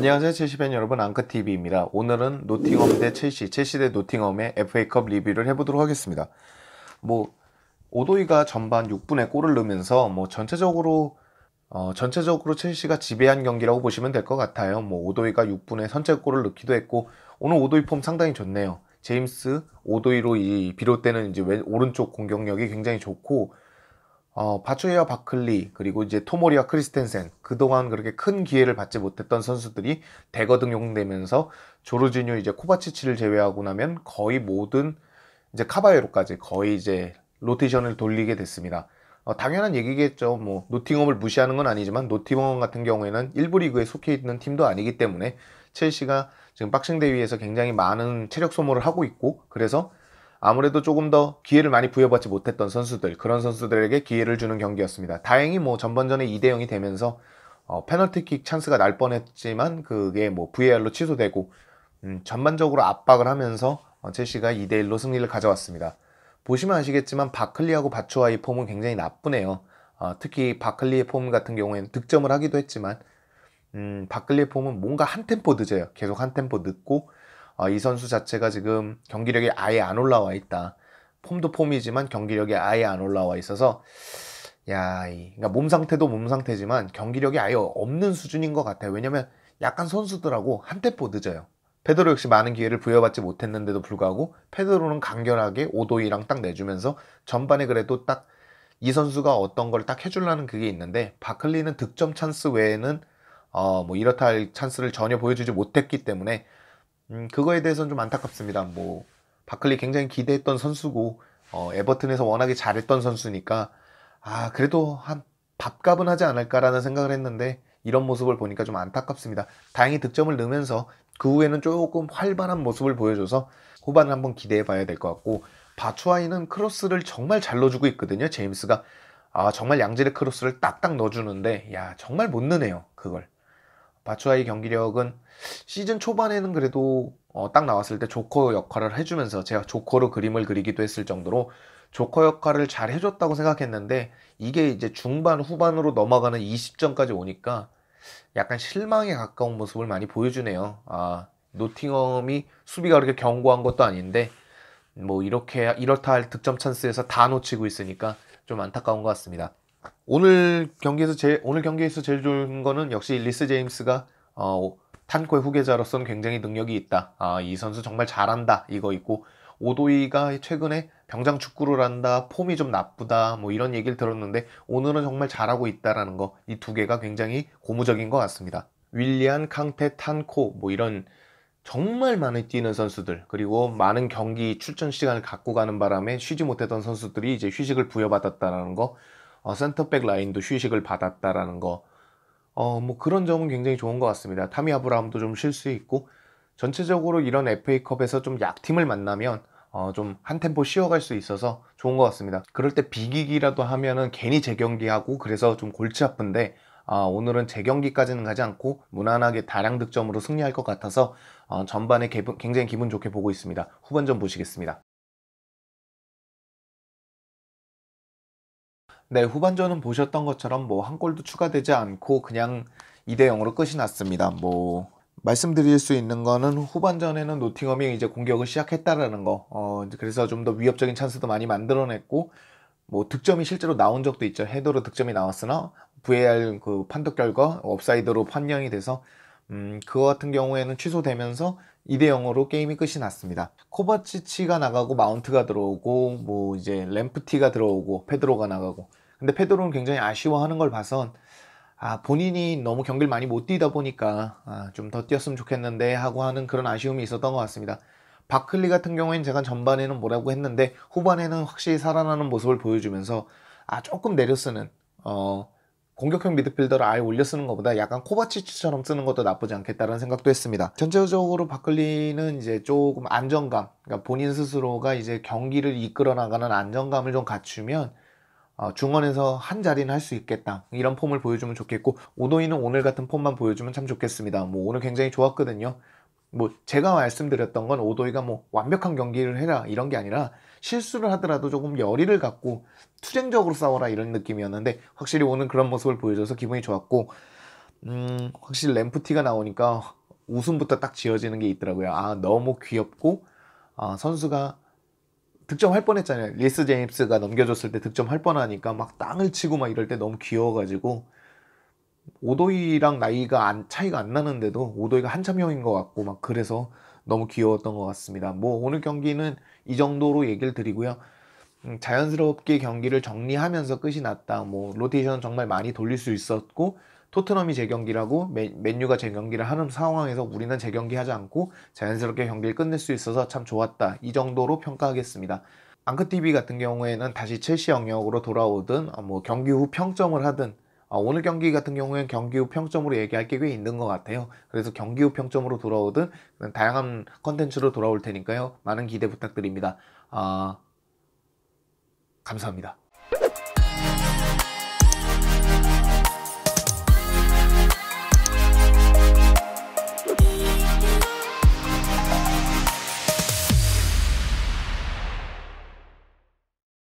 안녕하세요 첼시팬 여러분 앙크TV입니다 오늘은 노팅엄 대 첼시 첼시 대 노팅엄의 FA컵 리뷰를 해보도록 하겠습니다 뭐 오도이가 전반 6분에 골을 넣으면서 뭐 전체적으로 어, 전체적으로 첼시가 지배한 경기라고 보시면 될 것 같아요 뭐 오도이가 6분에 선제골을 넣기도 했고 오늘 오도이 폼 상당히 좋네요 제임스 오도이로 이 비롯되는 이제 왼, 오른쪽 공격력이 굉장히 좋고 어, 바초이어 바클리 그리고 이제 토모리와 크리스텐센 그동안 그렇게 큰 기회를 받지 못했던 선수들이 대거 등용되면서 조르지뉴 이제 코바치치를 제외하고 나면 거의 모든 이제 카바에로까지 거의 이제 로테이션을 돌리게 됐습니다. 어, 당연한 얘기겠죠. 뭐 노팅엄을 무시하는 건 아니지만 노팅엄 같은 경우에는 일부 리그에 속해 있는 팀도 아니기 때문에 첼시가 지금 박싱 대위에서 굉장히 많은 체력 소모를 하고 있고 그래서 아무래도 조금 더 기회를 많이 부여받지 못했던 선수들 그런 선수들에게 기회를 주는 경기였습니다. 다행히 뭐 전반전에 2대 0이 되면서 어, 페널티킥 찬스가 날 뻔했지만 그게 뭐 VAR로 취소되고 음, 전반적으로 압박을 하면서 어, 첼시가 2대 1로 승리를 가져왔습니다. 보시면 아시겠지만 바클리하고 바초아의 폼은 굉장히 나쁘네요. 어, 특히 바클리의 폼 같은 경우에는 득점을 하기도 했지만 음, 바클리의 폼은 뭔가 한 템포 늦어요. 계속 한 템포 늦고 아, 이 선수 자체가 지금 경기력이 아예 안 올라와 있다. 폼도 폼이지만 경기력이 아예 안 올라와 있어서 야, 그러니까 몸 상태도 몸 상태지만 경기력이 아예 없는 수준인 것 같아요. 왜냐면 약간 선수들하고 한 템포 늦어요. 페드로 역시 많은 기회를 부여받지 못했는데도 불구하고 페드로는 간결하게 오도이랑 딱 내주면서 전반에 그래도 딱 이 선수가 어떤 걸 딱 해줄라는 그게 있는데 바클리는 득점 찬스 외에는 어뭐 이렇다 할 찬스를 전혀 보여주지 못했기 때문에 음, 그거에 대해서는 좀 안타깝습니다. 뭐 바클리 굉장히 기대했던 선수고 어, 에버튼에서 워낙에 잘했던 선수니까 아 그래도 한 밥값은 하지 않을까라는 생각을 했는데 이런 모습을 보니까 좀 안타깝습니다. 다행히 득점을 넣으면서 그 후에는 조금 활발한 모습을 보여줘서 후반을 한번 기대해 봐야 될 것 같고 바추아이는 크로스를 정말 잘 넣어주고 있거든요. 제임스가 아 정말 양질의 크로스를 딱딱 넣어주는데 야 정말 못 넣네요 그걸 바추아이 경기력은 시즌 초반에는 그래도 어, 딱 나왔을 때 조커 역할을 해주면서 제가 조커로 그림을 그리기도 했을 정도로 조커 역할을 잘 해줬다고 생각했는데 이게 이제 중반 후반으로 넘어가는 20점까지 오니까 약간 실망에 가까운 모습을 많이 보여주네요. 아 노팅엄이 수비가 그렇게 견고한 것도 아닌데 뭐 이렇게 이렇다 할 득점 찬스에서 다 놓치고 있으니까 좀 안타까운 것 같습니다. 오늘 경기에서 제일, 오늘 경기에서 제일 좋은 거는 역시 리스 제임스가 어, 탄코의 후계자로서는 굉장히 능력이 있다. 아, 이 선수 정말 잘한다. 이거 있고 오도이가 최근에 병장 축구를 한다, 폼이 좀 나쁘다, 뭐 이런 얘기를 들었는데 오늘은 정말 잘하고 있다라는 거이 두 개가 굉장히 고무적인 것 같습니다. 윌리안, 캉테, 탄코 뭐 이런 정말 많이 뛰는 선수들 그리고 많은 경기 출전 시간을 갖고 가는 바람에 쉬지 못했던 선수들이 이제 휴식을 부여받았다라는 거 어, 센터백 라인도 휴식을 받았다라는 거. 어, 뭐 그런 점은 굉장히 좋은 것 같습니다. 타미 아브라함도 좀 쉴 수 있고 전체적으로 이런 FA컵에서 좀 약팀을 만나면 어, 좀 한 템포 쉬어갈 수 있어서 좋은 것 같습니다. 그럴 때 비기기라도 하면은 괜히 재경기하고 그래서 좀 골치 아픈데 아, 오늘은 재경기까지는 가지 않고 무난하게 다량 득점으로 승리할 것 같아서 어, 전반에 개분, 굉장히 기분 좋게 보고 있습니다. 후반전 보시겠습니다. 네, 후반전은 보셨던 것처럼 뭐 한 골도 추가되지 않고 그냥 2대 0으로 끝이 났습니다. 뭐 말씀드릴 수 있는 거는 후반전에는 노팅엄이 이제 공격을 시작했다라는 거. 어, 그래서 좀 더 위협적인 찬스도 많이 만들어냈고 뭐 득점이 실제로 나온 적도 있죠. 헤더로 득점이 나왔으나 VAR 그 판독 결과 업사이드로 판명이 돼서 음, 그거 같은 경우에는 취소되면서 2대 0으로 게임이 끝이 났습니다. 코바치치가 나가고 마운트가 들어오고 뭐 이제 램프티가 들어오고 페드로가 나가고 근데 페드로는 굉장히 아쉬워하는 걸 봐선 아 본인이 너무 경기를 많이 못 뛰다 보니까 아, 좀 더 뛰었으면 좋겠는데 하고 하는 그런 아쉬움이 있었던 것 같습니다. 바클리 같은 경우에는 제가 전반에는 뭐라고 했는데 후반에는 확실히 살아나는 모습을 보여주면서 아 조금 내려쓰는 어 공격형 미드필더를 아예 올려 쓰는 것보다 약간 코바치치처럼 쓰는 것도 나쁘지 않겠다는 생각도 했습니다. 전체적으로 바클리는 이제 조금 안정감, 그러니까 본인 스스로가 이제 경기를 이끌어 나가는 안정감을 좀 갖추면 어, 중원에서 한 자리는 할 수 있겠다 이런 폼을 보여주면 좋겠고 오노이는 오늘 같은 폼만 보여주면 참 좋겠습니다. 뭐 오늘 굉장히 좋았거든요. 뭐 제가 말씀드렸던 건 오도이가 뭐 완벽한 경기를 해라 이런 게 아니라 실수를 하더라도 조금 열의를 갖고 투쟁적으로 싸워라 이런 느낌이었는데 확실히 오늘 그런 모습을 보여줘서 기분이 좋았고 음 확실히 램프티가 나오니까 웃음부터 딱 지어지는 게 있더라고요. 아 너무 귀엽고 아 선수가 득점할 뻔했잖아요. 리스 제임스가 넘겨줬을 때 득점할 뻔하니까 막 땅을 치고 막 이럴 때 너무 귀여워가지고 오도이랑 나이가 안, 차이가 안 나는데도 오도이가 한참 형인 것 같고 막 그래서 너무 귀여웠던 것 같습니다. 뭐 오늘 경기는 이 정도로 얘기를 드리고요. 음, 자연스럽게 경기를 정리하면서 끝이 났다. 뭐 로테이션 정말 많이 돌릴 수 있었고 토트넘이 재경기라고 맨유가 재경기를 하는 상황에서 우리는 재경기하지 않고 자연스럽게 경기를 끝낼 수 있어서 참 좋았다. 이 정도로 평가하겠습니다. 앙크TV 같은 경우에는 다시 첼시 영역으로 돌아오든 어, 뭐 경기 후 평점을 하든 어, 오늘 경기 같은 경우에는 경기 후 평점으로 얘기할 게 꽤 있는 것 같아요. 그래서 경기 후 평점으로 돌아오든 다양한 컨텐츠로 돌아올 테니까요. 많은 기대 부탁드립니다. 아, 감사합니다.